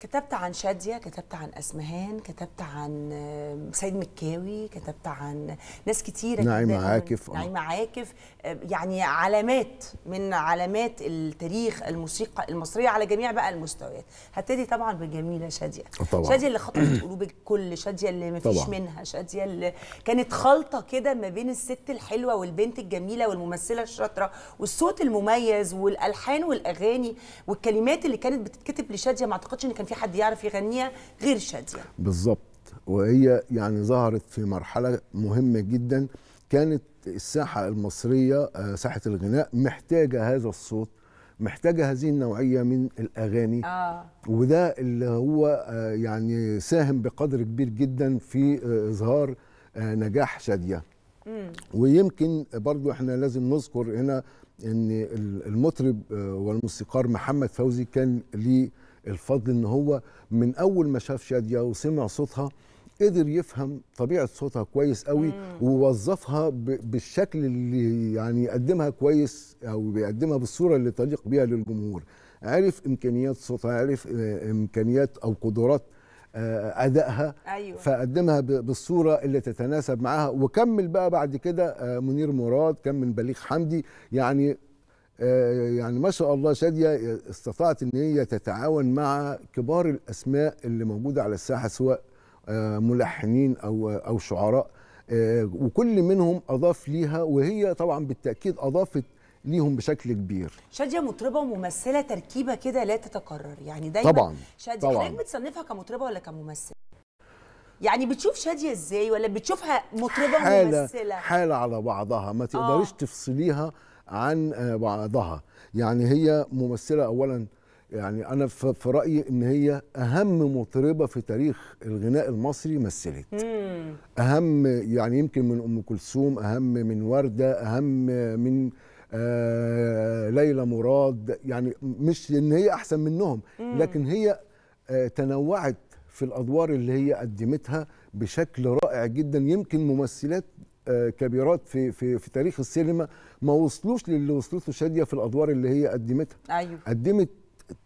كتبت عن شادية كتبت عن أسمهان كتبت عن سيد مكاوي كتبت عن ناس كتيرة نعيمة عاكف آه. نعيمة عاكف يعني علامات من علامات التاريخ الموسيقى المصرية على جميع بقى المستويات هبتدي طبعا بجميلة شادية آه، طبعا. شادية اللي خطفت قلوب الكل شادية اللي مفيش طبعا. منها شادية اللي كانت خلطة كده ما بين الست الحلوة والبنت الجميلة والممثلة الشاطرة والصوت المميز والألحان والأغاني والكلمات اللي كانت بتتكتب لشادية ما أعتقدش إن كان في حد يعرف يغنيها غير شاديه بالظبط وهي يعني ظهرت في مرحله مهمه جدا كانت الساحه المصريه آه، ساحه الغناء محتاجه هذا الصوت محتاجه هذه النوعيه من الاغاني آه. وده اللي هو آه، يعني ساهم بقدر كبير جدا في آه، اظهار نجاح شاديه ويمكن برضو احنا لازم نذكر هنا ان المطرب والموسيقار محمد فوزي كان ليه الفضل ان هو من اول ما شاف شاديه وسمع صوتها قدر يفهم طبيعه صوتها كويس قوي مم. ووظفها بالشكل اللي يعني يقدمها كويس او بيقدمها بالصوره اللي تليق بيها للجمهور عرف امكانيات صوتها عرف آه، امكانيات او قدرات آه، ادائها أيوة. فقدمها بالصوره اللي تتناسب معاها وكمل بقى بعد كده آه، منير مراد كمل بليغ حمدي يعني آه، يعني ما شاء الله شاديه استطاعت ان هي تتعاون مع كبار الاسماء اللي موجوده على الساحه سواء آه، ملحنين او او شعراء آه، وكل منهم اضاف ليها وهي طبعا بالتاكيد اضافت ليهم بشكل كبير شاديه مطربه وممثله تركيبه كده لا تتكرر يعني دايما طبعا شاديه طبعا حضرتك بتصنفها كمطربه ولا كممثله يعني بتشوف شاديه ازاي ولا بتشوفها مطربه حالة وممثله حاله على بعضها ما تقدريش آه. تفصليها عن بعضها آه، يعني هي ممثله اولا يعني انا في رايي ان هي اهم مطربه في تاريخ الغناء المصري مثلت اهم يعني يمكن من ام كلثوم اهم من ورده اهم من آه ليلى مراد يعني مش ان هي احسن منهم لكن هي آه تنوعت في الادوار اللي هي قدمتها بشكل رائع جدا يمكن ممثلات كبيرات في في في تاريخ السينما ما وصلوش للي وصلته شاديه في الادوار اللي هي قدمتها ايوه قدمت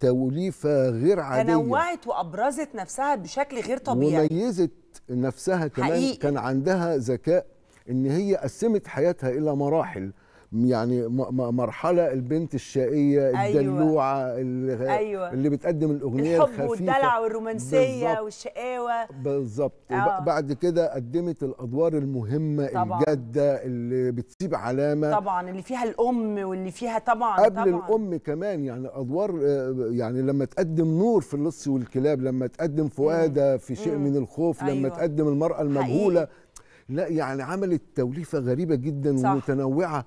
توليفه غير عاديه تنوعت وابرزت نفسها بشكل غير طبيعي وميزت نفسها كمان حقيقي. كان عندها ذكاء ان هي قسمت حياتها الى مراحل يعني مرحله البنت الشقيه أيوة. الدلوعه أيوة. اللي, أيوة. اللي بتقدم الاغنيه الحب الخفيفه والدلع والرومانسيه بالزبط. والشقاوه بالظبط وبعد آه. كده قدمت الادوار المهمه طبعا. الجاده اللي بتسيب علامه طبعا اللي فيها الام واللي فيها طبعا قبل طبعا. الام كمان يعني ادوار آه، يعني لما تقدم نور في اللص والكلاب لما تقدم فؤاده في شيء مم. من الخوف أيوة. لما تقدم المراه المجهوله حقيقي. لا يعني عملت توليفه غريبه جدا صح. ومتنوعه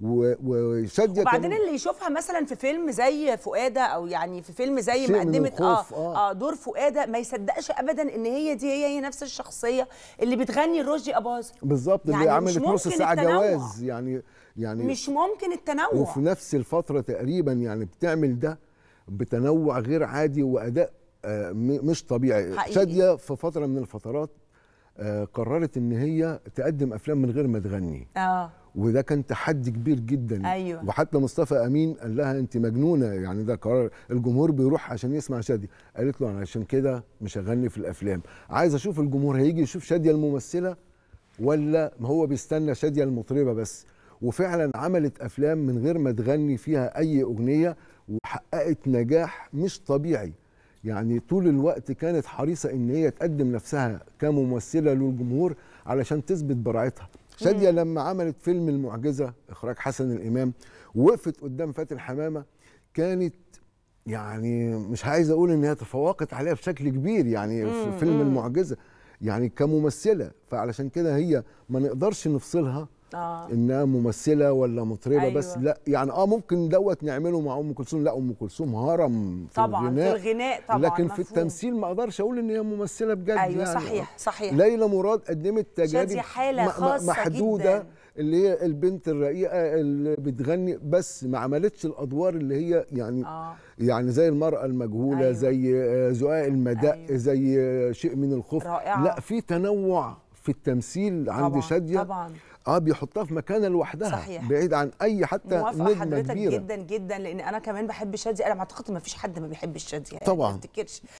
وشاديه وبعدين اللي يشوفها مثلا في فيلم زي فؤاده او يعني في فيلم زي ما قدمت آه،, آه, اه دور فؤاده ما يصدقش ابدا ان هي دي هي هي نفس الشخصيه اللي بتغني رشدي اباظه بالظبط يعني اللي عملت نص ساعه جواز يعني يعني مش ممكن التنوع وفي نفس الفتره تقريبا يعني بتعمل ده بتنوع غير عادي واداء آه، مش طبيعي حقيقي. شاديه في فتره من الفترات آه، قررت ان هي تقدم افلام من غير ما تغني اه وده كان تحدي كبير جدا أيوة. وحتى مصطفى امين قال لها انت مجنونه يعني ده قرار الجمهور بيروح عشان يسمع شادي قالت له انا عشان كده مش هغني في الافلام عايز اشوف الجمهور هيجي يشوف شاديه الممثله ولا ما هو بيستنى شاديه المطربه بس وفعلا عملت افلام من غير ما تغني فيها اي اغنيه وحققت نجاح مش طبيعي يعني طول الوقت كانت حريصه ان هي تقدم نفسها كممثله للجمهور علشان تثبت براعتها شاديه لما عملت فيلم المعجزه اخراج حسن الامام وقفت قدام فاتن حمامه كانت يعني مش عايز اقول ان هي تفوقت عليها بشكل كبير يعني في فيلم المعجزه يعني كممثله فعلشان كده هي ما نقدرش نفصلها آه. انها ممثله ولا مطربه أيوة. بس لا يعني اه ممكن دوت نعمله مع ام كلثوم لا ام كلثوم هرم في طبعا الغناء. في الغناء طبعا لكن مفهوم. في التمثيل ما اقدرش اقول ان هي ممثله بجد ايوه يعني صحيح صحيح ليلى مراد قدمت تجارب حاله خاصه محدوده جداً. اللي هي البنت الرقيقه اللي بتغني بس ما عملتش الادوار اللي هي يعني آه. يعني زي المراه المجهوله أيوة. زي آه، زقاق المدق أيوة. زي آه، شيء من الخوف رائعة. لا في تنوع في التمثيل عند شاديه طبعا اه بيحطها في مكانها لوحدها صحيح. بعيد عن اي حتى موافقه حضرتك كبيرة. جدا جدا لان انا كمان بحب شادي انا ما اعتقد ما فيش حد ما بيحبش الشادي يعني طبعا ما افتكرش